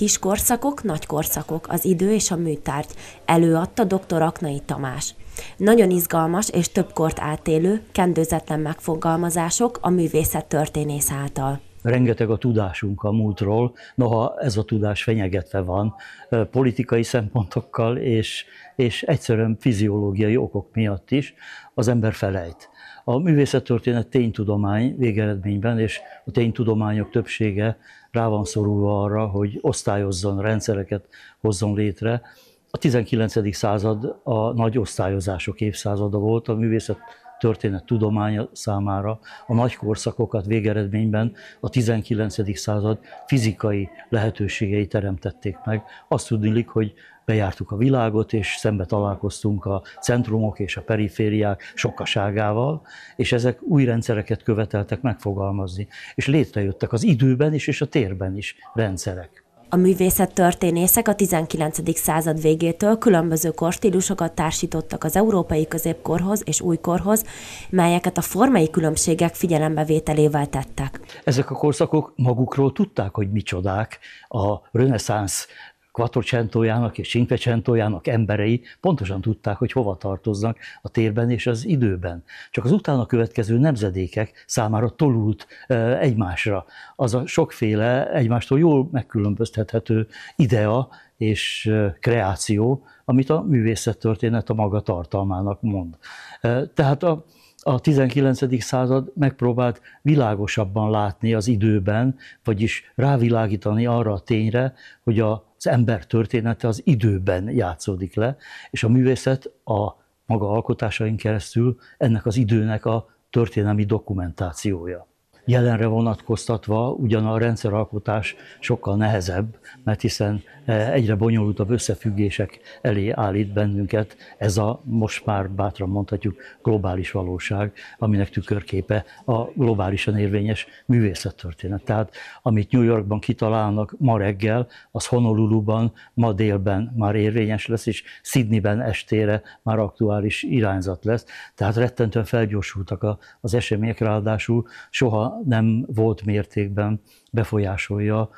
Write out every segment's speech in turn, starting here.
Kis korszakok, nagy korszakok, az idő és a műtárgy. Előadta dr. Aknai Tamás. Nagyon izgalmas és több kort átélő, kendőzetlen megfogalmazások a művészet történész által rengeteg a tudásunk a múltról, noha ez a tudás fenyegetve van politikai szempontokkal és, és egyszerűen fiziológiai okok miatt is, az ember felejt. A művészettörténet ténytudomány végeredményben, és a ténytudományok többsége rá van szorulva arra, hogy osztályozzon rendszereket, hozzon létre. A 19. század a nagy osztályozások évszázada volt, a művészet történet tudománya számára a nagy korszakokat végeredményben a 19. század fizikai lehetőségei teremtették meg. Azt tudnilik, hogy bejártuk a világot, és szembe találkoztunk a centrumok és a perifériák sokaságával, és ezek új rendszereket követeltek megfogalmazni. És létrejöttek az időben is, és a térben is rendszerek. A művészet történészek a 19. század végétől különböző korstílusokat társítottak az európai középkorhoz és újkorhoz, melyeket a formai különbségek figyelembevételével tettek. Ezek a korszakok magukról tudták, hogy micsodák a reneszánsz Quattrocentójának és Cinquecentójának emberei pontosan tudták, hogy hova tartoznak a térben és az időben. Csak az utána következő nemzedékek számára tolult egymásra az a sokféle egymástól jól megkülönböztethető idea és kreáció, amit a művészettörténet a maga tartalmának mond. Tehát a, a 19. század megpróbált világosabban látni az időben, vagyis rávilágítani arra a tényre, hogy az ember története az időben játszódik le, és a művészet a maga alkotásain keresztül ennek az időnek a történelmi dokumentációja jelenre vonatkoztatva ugyan a rendszeralkotás sokkal nehezebb, mert hiszen eh, egyre bonyolultabb összefüggések elé állít bennünket ez a most már bátran mondhatjuk globális valóság, aminek tükörképe a globálisan érvényes művészettörténet. Tehát amit New Yorkban kitalálnak ma reggel, az Honoluluban ma délben már érvényes lesz, és Sydneyben estére már aktuális irányzat lesz. Tehát rettentően felgyorsultak az események, ráadásul soha nem volt mértékben befolyásolja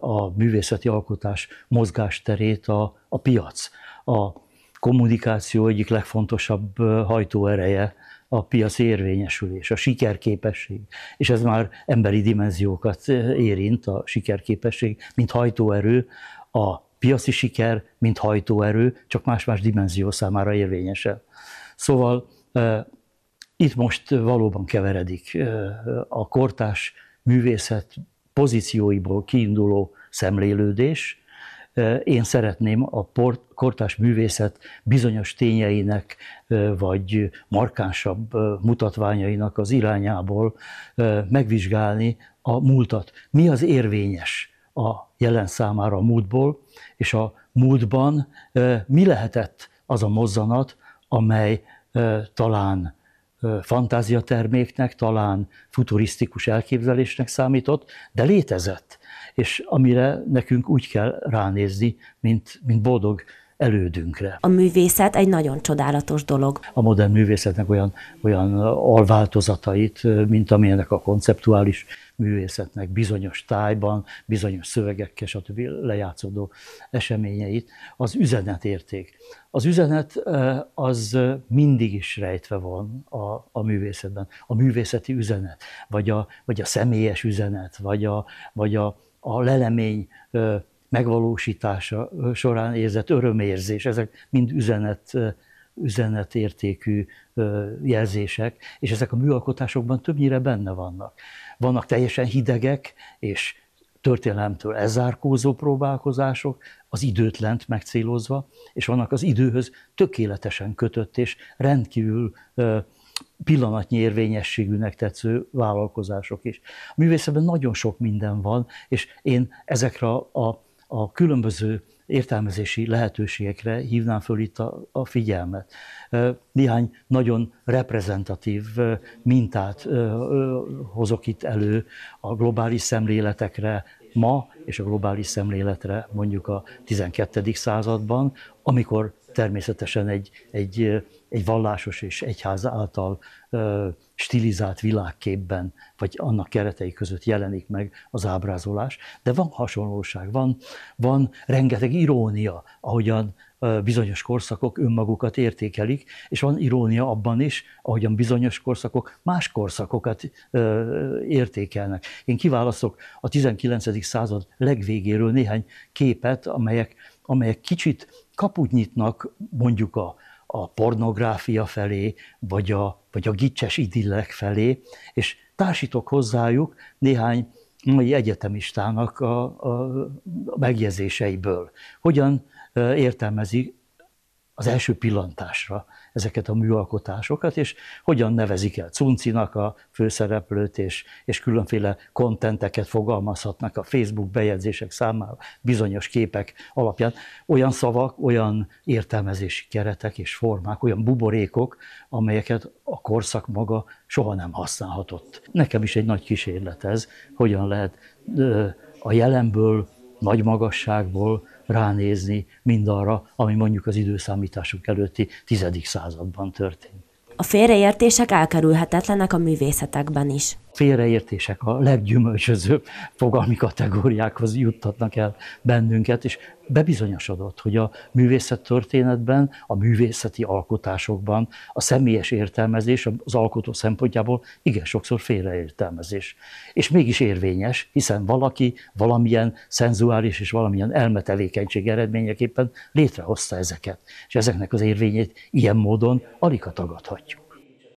a művészeti alkotás mozgásterét a, a piac. A kommunikáció egyik legfontosabb hajtóereje a piac érvényesülés, a sikerképesség. És ez már emberi dimenziókat érint, a sikerképesség, mint hajtóerő, a piaci siker, mint hajtóerő, csak más-más dimenzió számára érvényesel. Szóval itt most valóban keveredik a kortás művészet pozícióiból kiinduló szemlélődés. Én szeretném a port, kortás művészet bizonyos tényeinek vagy markánsabb mutatványainak az irányából megvizsgálni a múltat. Mi az érvényes a jelen számára a múltból, és a múltban mi lehetett az a mozzanat, amely talán fantáziaterméknek, talán futurisztikus elképzelésnek számított, de létezett. És amire nekünk úgy kell ránézni, mint, mint boldog elődünkre. A művészet egy nagyon csodálatos dolog. A modern művészetnek olyan, olyan alváltozatait, mint amilyenek a konceptuális művészetnek bizonyos tájban, bizonyos szövegekkel, stb. lejátszódó eseményeit, az üzenet érték. Az üzenet az mindig is rejtve van a, a művészetben. A művészeti üzenet, vagy a, vagy a személyes üzenet, vagy a, vagy a, a lelemény megvalósítása során érzett örömérzés, ezek mind üzenet, üzenetértékű jelzések, és ezek a műalkotásokban többnyire benne vannak. Vannak teljesen hidegek és történelemtől elzárkózó próbálkozások, az időtlent megcélozva, és vannak az időhöz tökéletesen kötött és rendkívül pillanatnyi érvényességűnek tetsző vállalkozások is. A művészetben nagyon sok minden van, és én ezekre a a különböző értelmezési lehetőségekre hívnám föl itt a, a figyelmet. Néhány nagyon reprezentatív mintát hozok itt elő a globális szemléletekre ma, és a globális szemléletre mondjuk a 12. században, amikor természetesen egy, egy egy vallásos és egyház által ö, stilizált világképben, vagy annak keretei között jelenik meg az ábrázolás, de van hasonlóság, van, van rengeteg irónia, ahogyan ö, bizonyos korszakok önmagukat értékelik, és van irónia abban is, ahogyan bizonyos korszakok más korszakokat ö, értékelnek. Én kiválasztok a 19. század legvégéről néhány képet, amelyek, amelyek kicsit kaput nyitnak mondjuk a a pornográfia felé, vagy a, vagy a gicses idillek felé, és társítok hozzájuk néhány mai egyetemistának a, a megjegyzéseiből. Hogyan értelmezik az első pillantásra ezeket a műalkotásokat, és hogyan nevezik el Cuncinak a főszereplőt, és, és különféle kontenteket fogalmazhatnak a Facebook bejegyzések számára, bizonyos képek alapján. Olyan szavak, olyan értelmezési keretek és formák, olyan buborékok, amelyeket a korszak maga soha nem használhatott. Nekem is egy nagy kísérlet ez, hogyan lehet a jelenből, nagy magasságból ránézni mindarra, ami mondjuk az időszámításunk előtti tizedik században történt. A félreértések elkerülhetetlenek a művészetekben is félreértések a leggyümölcsözőbb fogalmi kategóriákhoz juttatnak el bennünket, és bebizonyosodott, hogy a művészet történetben, a művészeti alkotásokban a személyes értelmezés az alkotó szempontjából igen sokszor félreértelmezés. És mégis érvényes, hiszen valaki valamilyen szenzuális és valamilyen elmetelékenység eredményeképpen létrehozta ezeket. És ezeknek az érvényét ilyen módon alig tagadhatjuk.